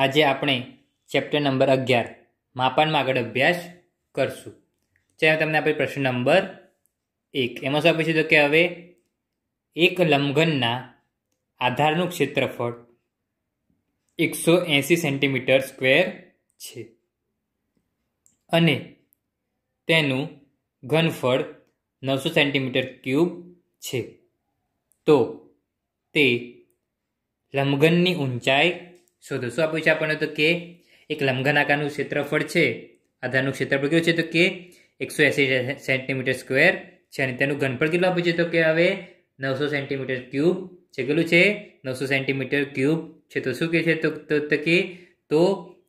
આજે આપણે chapter number અગિયાર માપનમાં આગળ અભ્યાસ કરશું જેમાં તમને આપણે પ્રશ્ન નંબર એક એમાં શું તો કે હવે એક લંબઘનના આધારનું ક્ષેત્રફળ એકસો એંસી સેન્ટીમીટર સ્ક્વેર છે અને તેનું ઘનફળ નવસો સેન્ટીમીટર ક્યુબ છે તો તે લંબઘનની ઊંચાઈ શોધો શું આપ્યું છે આપણને તો કે એક લંબઘનાકારનું ક્ષેત્રફળ છે આધારનું ક્ષેત્રફળ કેવું છે તો કે એકસો એંસી સેન્ટીમીટર સ્ક્વેર છે અને તેનું ઘનફળ કેટલું આપ્યું છે તો કે હવે નવસો સેન્ટીમીટર ક્યુબ છે કેટલું છે નવસો સેન્ટીમીટર ક્યુબ છે તો શું કહે છે તો કે તો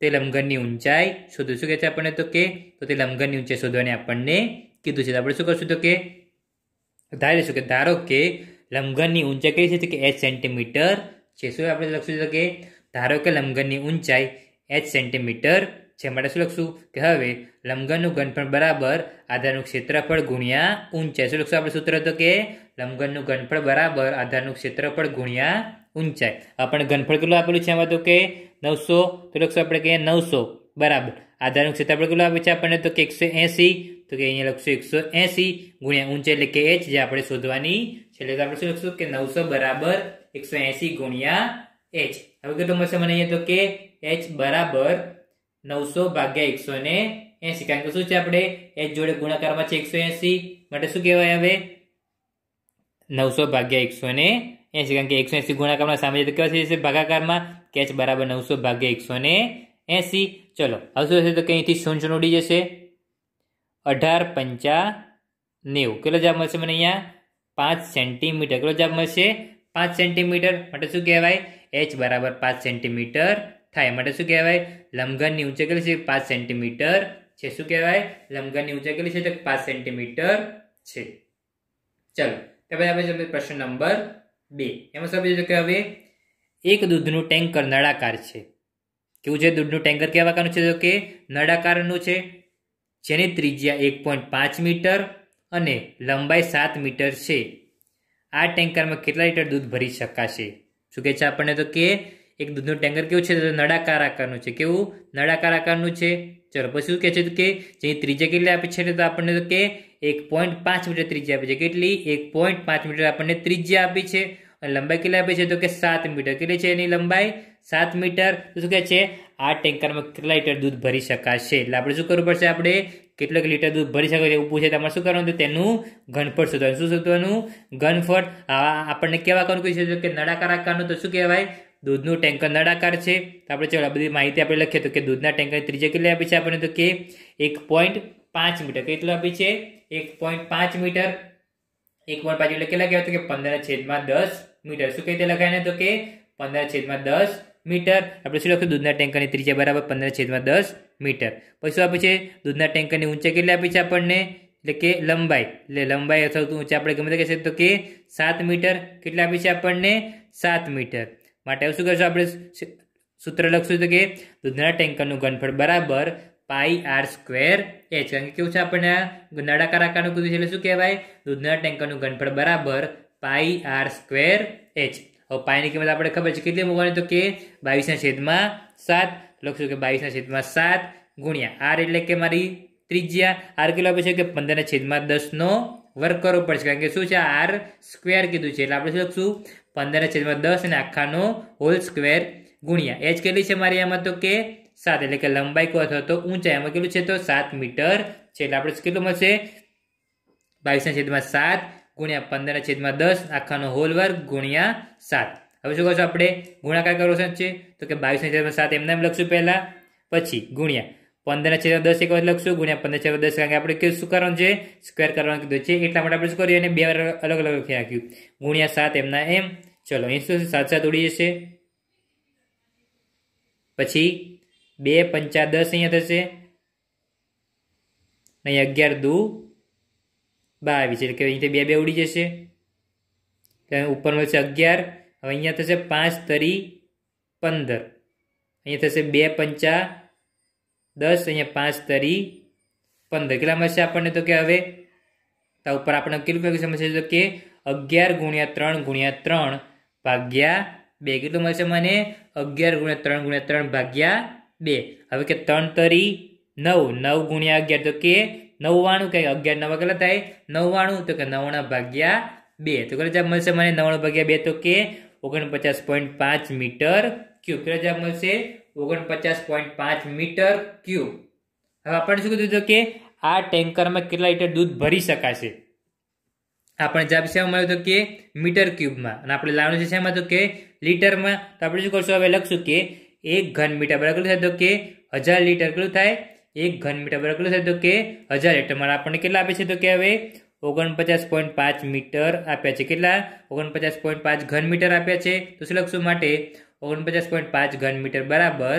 તે લંબઘનની ઊંચાઈ શોધો શું કહે છે આપણને તો કે તો તે લંબઘનની ઊંચાઈ શોધવાની આપણને કીધું છે તો આપણે શું કરશું તો કે લઈશું કે ધારો કે લંબઘનની ઊંચાઈ કઈ છે તો કે એચ સેન્ટીમીટર છે શું આપણે લખશું તો કે ધારો કે લંબઘનની ઊંચાઈ એચ સેન્ટીમીટર છે માટે શું લખશું કે હવે લંબઘનનું ઘનફળ બરાબર આધારનું ક્ષેત્રફળ ગુણ્યા ઊંચાઈ શું લખશું આપણે સૂત્ર તો કે લંબઘનનું ઘનફળ બરાબર આધારનું ક્ષેત્રફળ ગુણ્યા ઊંચાઈ આપણે ઘનફળ કેટલું આપેલું છે એમાં તો કે નવસો તો લખશું આપણે કે નવસો બરાબર આધારનું ક્ષેત્રફળ કેટલું આપે છે આપણને તો કે એકસો એંસી તો કે અહીંયા લખશું એકસો એંસી ગુણ્યા ઊંચાઈ એટલે કે એચ જે આપણે શોધવાની છે એટલે આપણે શું લખશું કે નવસો બરાબર એકસો એંસી ગુણ્યા એચ હવે કેટલું મળશે મને અહીંયા તો કે એચ બરાબર નવસો ભાગ્યા એકસો ને એસી કારણ કે શું છે આપણે એચ જોડે ગુણાકારમાં છે એકસો એસી માટે શું કહેવાય હવે નવસો ભાગ્યા એકસો ને એસી કારણ કે એકસો એસી ગુણાકારમાં સામે તો કેવા થઈ જશે ભાગાકારમાં કે એચ બરાબર નવસો ભાગ્યા એકસો ને એસી ચલો હવે શું થશે તો કંઈથી શૂન્ય શૂન્ય ઉડી જશે અઢાર પંચા નેવું કેટલો જવાબ મળશે મને અહીંયા પાંચ સેન્ટીમીટર કેટલો જવાબ મળશે પાંચ સેન્ટીમીટર માટે શું કહેવાય એચ બરાબર પાંચ સેન્ટીમીટર થાય માટે શું કહેવાય લંબઘનની ઊંચાઈ કેટલી છે પાંચ સેન્ટીમીટર છે શું કહેવાય લંબઘનની ઊંચાઈ કેટલી છે તો પાંચ સેન્ટીમીટર છે ચલો તો પછી આપણે પ્રશ્ન નંબર બે એમાં સમજીશું કે હવે એક દૂધનું ટેન્કર નળાકાર છે કેવું છે દૂધનું ટેન્કર કેવા આકારનું છે તો કે નળાકારનું છે જેની ત્રિજ્યા એક પોઈન્ટ પાંચ મીટર અને લંબાઈ સાત મીટર છે આ ટેન્કરમાં કેટલા લીટર દૂધ ભરી શકાશે શું કહે છે આપણને તો કે એક દૂધનું ટેન્કર કેવું છે નળાકાર આકારનું છે કેવું નળાકાર આકારનું છે ચલો પછી શું કહે છે કે જે ત્રીજા કેટલી આપે છે તો આપણને તો કે એક પોઈન્ટ પાંચ મીટર ત્રીજી આપી છે કેટલી એક પોઈન્ટ પાંચ મીટર આપણને ત્રિજ્યા આપી છે અને લંબાઈ કેટલી આપી છે તો કે સાત મીટર કેટલી છે એની લંબાઈ સાત મીટર શું કહે છે આ ટેન્કરમાં કેટલા લીટર દૂધ ભરી શકાશે એટલે આપણે શું કરવું પડશે આપણે કેટલોક લીટર દૂધ ભરી શકો છો એવું પૂછે તમારે શું કરવાનું તેનું ઘનફળ શોધવાનું શું શોધવાનું ઘનફળ આપણને કેવા આકારનું કહી શકીએ કે નળાકાર આકારનું તો શું કહેવાય દૂધનું ટેન્કર નળાકાર છે તો આપણે ચલો બધી માહિતી આપણે લખીએ તો કે દૂધના ટેન્કર ત્રીજે કેટલી આપી છે આપણને તો કે એક પોઈન્ટ પાંચ મીટર કેટલું આપી છે એક પોઈન્ટ પાંચ મીટર એક પોઈન્ટ પાંચ એટલે કેટલા કહેવાય તો કે પંદર છેદમાં દસ મીટર શું કઈ રીતે લખાય ને તો કે પંદર છેદમાં દસ મીટર આપણે શું લખ્યું દૂધના ટેન્કરની ત્રીજા બરાબર પંદર છેદમાં દસ મીટર પછી શું આપે છે દૂધના ટેન્કરની ઊંચાઈ કેટલી આપી છે આપણને એટલે કે લંબાઈ એટલે લંબાઈ અથવા તો ઊંચાઈ આપણે ગમે તે કહેશે તો કે સાત મીટર કેટલી આપી છે આપણને સાત મીટર માટે શું કરશું આપણે સૂત્ર લખશું તો કે દૂધના ટેન્કરનું ઘનફળ બરાબર પાઈ આર સ્ક્વેર એચ કારણ કે કેવું છે આપણને આ નળાકાર આકારનું કીધું છે એટલે શું કહેવાય દૂધના ટેન્કરનું ઘનફળ બરાબર પાઈ આર સ્ક્વેર એચ હવે પાઈની કિંમત આપણે ખબર છે કેટલી મૂકવાની તો કે બાવીસના છેદમાં સાત લખશું કે બાવીસના છેદમાં સાત ગુણ્યા આર એટલે કે મારી ત્રિજ્યા આર કેટલો આપે છે કે પંદરના છેદમાં દસનો વર્ક કરવો પડશે કારણ કે શું છે આર સ્ક્વેર કીધું છે એટલે આપણે શું લખશું પંદરના છેદમાં દસ અને આખાનો હોલ સ્ક્વેર ગુણ્યા એચ કેટલી છે મારી આમાં તો કે સાત એટલે કે લંબાઈ કો અથવા તો ઊંચાઈ એમાં કેટલું છે તો સાત મીટર છે એટલે આપણે કેટલું મળશે બાવીસના છેદમાં સાત ગુણ્યા પંદર છેદમાં દસ આખાનો હોલ વર્ગ ગુણ્યા સાત હવે શું કહો આપણે ગુણાકાર કરવો છે તો કે બાવીસના છેદમાં સાત એમને એમ લખશું પહેલા પછી ગુણ્યા પંદર છેદ દસ એક વખત લખશું ગુણ્યા પંદર છેદ દસ કારણ કે આપણે કયું શું કરવાનું છે સ્ક્વેર કરવાનું કીધું છે એટલા માટે આપણે શું કરીએ અને બે વાર અલગ અલગ લખી નાખ્યું ગુણ્યા સાત એમના એમ ચલો અહીં શું સાત સાત ઉડી જશે પછી બે પંચા દસ અહીંયા થશે અહીં અગિયાર દુ બાવીસ એટલે કે અહીંથી બે બે ઉડી જશે ઉપરમાં થશે અગિયાર હવે અહીંયા થશે પાંચ તરી પંદર અહીંયા થશે બે પંચા દસ અહીંયા પાંચ તરી પંદર કેટલા મળશે આપણને તો કે હવે તા ઉપર આપણને કેટલું કેટલું મળશે તો કે અગિયાર ગુણ્યા ત્રણ ગુણ્યા ત્રણ ભાગ્યા બે કેટલું મળશે મને અગિયાર ગુણ્યા ત્રણ ગુણ્યા ત્રણ ભાગ્યા બે હવે કે ત્રણ તરી નવ નવ ગુણ્યા અગિયાર તો કે નવ્વાણું કે અગિયાર નવા કેટલા થાય નવ્વાણું તો કે નવાણા ભાગ્યા બે તો કેટલા જવાબ મળશે મને નવ્વાણું ભાગ્યા બે તો કે ઓગણપચાસ પોઈન્ટ પાંચ મીટર ક્યુબ કેટલા જવાબ મળશે ઓગણપચાસ પોઈન્ટ પાંચ મીટર ક્યુબ હવે આપણે શું કીધું હતું કે આ ટેન્કરમાં કેટલા લીટર દૂધ ભરી શકાશે આપણે જવાબ શેમાં મળ્યો તો કે મીટર ક્યુબમાં અને આપણે લાવણું છે શેમાં તો કે લીટરમાં તો આપણે શું કરશું હવે લખશું કે એક ઘન મીટર બરાબર કેટલું થાય તો કે હજાર લીટર કેટલું થાય એક ઘન મીટર બરાબર કેટલું તો કે હજાર હેક્ટરમાં આપણને કેટલા આપે છે તો કે હવે ઓગણપચાસ પોઈન્ટ પાંચ મીટર આપ્યા છે કેટલા ઓગણપચાસ પોઈન્ટ પાંચ ઘન મીટર આપ્યા છે તો શું લખશું માટે ઓગણપચાસ પોઈન્ટ પાંચ ઘન મીટર બરાબર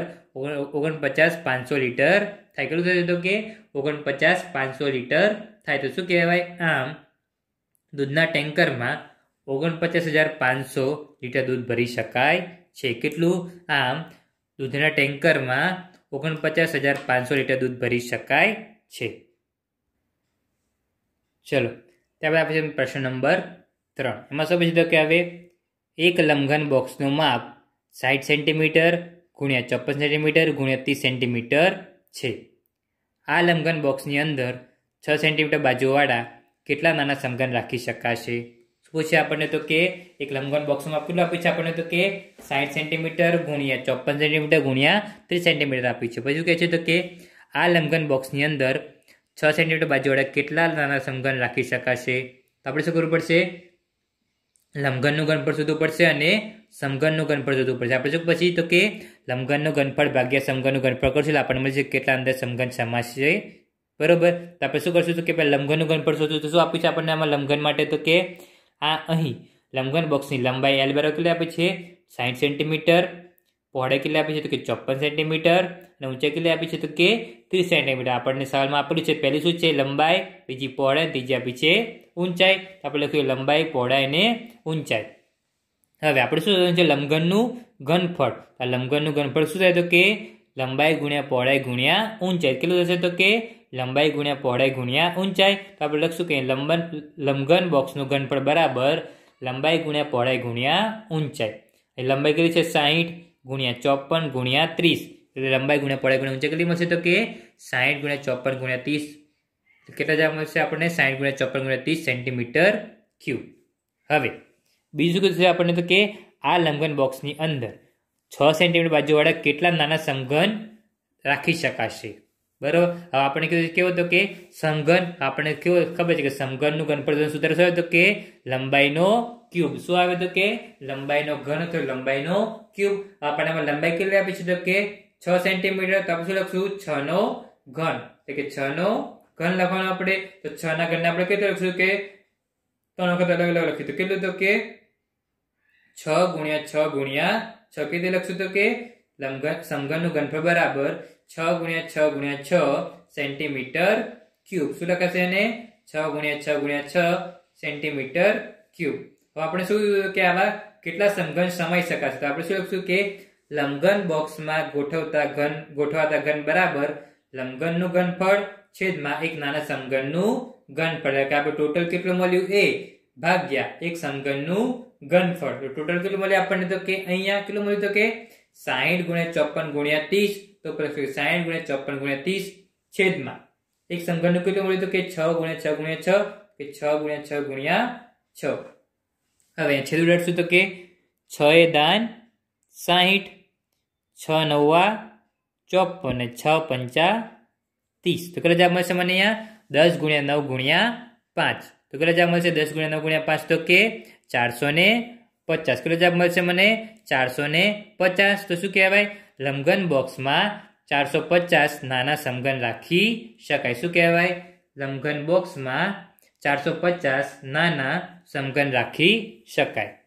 ઓગણપચાસ પાંચસો લીટર થાય કેટલું થશે તો કે ઓગણપચાસ પાંચસો લીટર થાય તો શું કહેવાય આમ દૂધના ટેન્કરમાં ઓગણપચાસ હજાર પાંચસો લીટર દૂધ ભરી શકાય છે કેટલું આમ દૂધના ટેન્કરમાં ઓગણપચાસ હજાર પાંચસો લીટર દૂધ ભરી શકાય છે ચલો ત્યારબાદ આપણે પ્રશ્ન નંબર ત્રણ એમાં શું પૂછ્યું કે હવે એક લંઘન બોક્સનું માપ સાઠ સેન્ટીમીટર ગુણ્યા ચોપન સેન્ટીમીટર ગુણ્યા ત્રીસ સેન્ટીમીટર છે આ લંઘન બોક્સની અંદર છ સેન્ટીમીટર બાજુવાળા કેટલા નાના સમઘન રાખી શકાશે પૂછે આપણને તો કે એક લંબગોન બોક્સમાં કેટલું આપ્યું છે આપણને તો કે સાઠ સેન્ટીમીટર ગુણ્યા ચોપન સેન્ટીમીટર ગુણ્યા ત્રીસ સેન્ટીમીટર આપ્યું છે પછી કહે છે તો કે આ લંબગન બોક્સની અંદર છ સેન્ટીમીટર બાજુવાળા કેટલા નાના સમઘન રાખી શકાશે તો આપણે શું કરવું પડશે લંબઘનનું ઘનફળ શોધવું પડશે અને સમઘનનું ઘનફળ શોધવું પડશે આપણે શું પછી તો કે લંબઘનનું ઘનફળ ભાગ્યા સમઘનનું ઘનફળ કરશું એટલે આપણને મળશે કેટલા અંદર સમઘન સમાશે બરોબર તો આપણે શું કરશું તો કે પહેલાં લંબઘનનું ઘનફળ શોધવું તો શું આપ્યું છે આપણને આમાં લંબઘન માટે તો કે આ અહીં લંબગન બોક્સની લંબાઈ એલબેરો કેટલી આપે છે સાઠ સેન્ટીમીટર પહોળે કેટલી આપે છે તો કે ચોપન સેન્ટીમીટર અને ઊંચાઈ કેટલી આપી છે તો કે ત્રીસ સેન્ટીમીટર આપણને સવાલમાં આપેલું છે પહેલી શું છે લંબાઈ બીજી પહોળાઈ ત્રીજી આપી છે ઊંચાઈ આપણે લખ્યું લંબાઈ પહોળાઈ અને ઊંચાઈ હવે આપણે શું જોયું છે લંબઘનનું ઘનફળ આ લંબઘનનું ઘનફળ શું થાય તો કે લંબાઈ ગુણ્યા પહોળાઈ ગુણ્યા ઊંચાઈ કેટલું થશે તો કે લંબાઈ ગુણ્યા પહોળાઈ ગુણ્યા ઊંચાઈ તો આપણે લખશું કે લંબન લંબઘન બોક્સનું ઘનફળ બરાબર લંબાઈ ગુણ્યા પહોળાઈ ગુણ્યા ઊંચાઈ એ લંબાઈ કેટલી છે સાહીઠ ગુણ્યા ચોપન ગુણ્યા ત્રીસ એટલે લંબાઈ ગુણ્યા પહોળાઈ ગુણ્યા ઊંચાઈ કેટલી મળશે તો કે સાહીઠ ગુણ્યા ચોપન ગુણ્યા ત્રીસ કેટલા જવાબ મળશે આપણને સાહીઠ ગુણ્યા ચોપન ગુણ્યા ત્રીસ સેન્ટીમીટર ક્યુ હવે બીજું કીધું છે આપણને તો કે આ લંબઘન બોક્સની અંદર છ સેન્ટીમીટર બાજુવાળા કેટલા નાના સંઘન રાખી શકાશે બરાબર હવે આપણે કીધું કેવું તો કે સમઘન આપણે કેવું ખબર છે કે સમઘનનું ઘનફળનું સૂત્ર શું તો કે લંબાઈનો ક્યુબ શું આવે તો કે લંબાઈનો ઘન અથવા લંબાઈનો ક્યુબ આપણને લંબાઈ કેટલી આપી છે તો કે છ સેન્ટીમીટર તો આપણે શું લખશું છ નો ઘન એટલે કે છ નો ઘન લખવાનો આપણે તો છ ના ઘનને આપણે કેટલું લખશું કે ત્રણ વખત અલગ અલગ લખ્યું તો કેટલું તો કે છ ગુણ્યા છ ગુણ્યા છ કીધું લખશું તો કે લંબઘન સમઘનનું ઘનફળ બરાબર છ ગુણ્યા છ ગુણ્યા છ સેન્ટીમીટર ક્યુબ શું લખાશે એને છ ગુણ્યા છ ગુણ્યા છ સેન્ટીમીટર ક્યુબ હવે આપણે શું કે આમાં કેટલા સમઘન સમાઈ શકાશે તો આપણે શું લખશું કે લંબઘન બોક્સમાં ગોઠવતા ઘન ગોઠવાતા ઘન બરાબર લંબઘનનું ઘનફળ છેદમાં એક નાના સમઘનનું ઘનફળ એટલે કે આપણે ટોટલ કેટલું મળ્યું એ ભાગ્યા એક સમઘનનું ઘનફળ ટોટલ કેટલું મળ્યું આપણને તો કે અહીંયા કેટલું મળ્યું તો કે સાહીઠ ગુણ્યા ચોપન ગુણ્યા ત્રીસ તો લખશું સાહીઠ ગુણ્યા ચોપન ગુણ્યા ત્રીસ છેદમાં એક સંઘનનું કેટલું મળ્યું હતું કે છ ગુણ્યા છ ગુણ્યા છ કે છ ગુણ્યા છ ગુણ્યા છ હવે છેલ્લું રડશું તો કે છ એ દાન સાહીઠ છ નવ્વા ચોપન અને છ પંચા ત્રીસ તો કેટલા જવાબ મળશે મને અહીંયા દસ ગુણ્યા નવ ગુણ્યા પાંચ તો કેટલા જવાબ મળશે દસ ગુણ્યા નવ ગુણ્યા પાંચ તો કે ચારસો ને પચાસ કેટલો જવાબ મળશે મને ચારસો ને પચાસ તો શું કહેવાય લંબઘન બોક્સમાં ચારસો પચાસ નાના સમઘન રાખી શકાય શું કહેવાય લંબઘન બોક્સમાં ચારસો પચાસ નાના સમઘન રાખી શકાય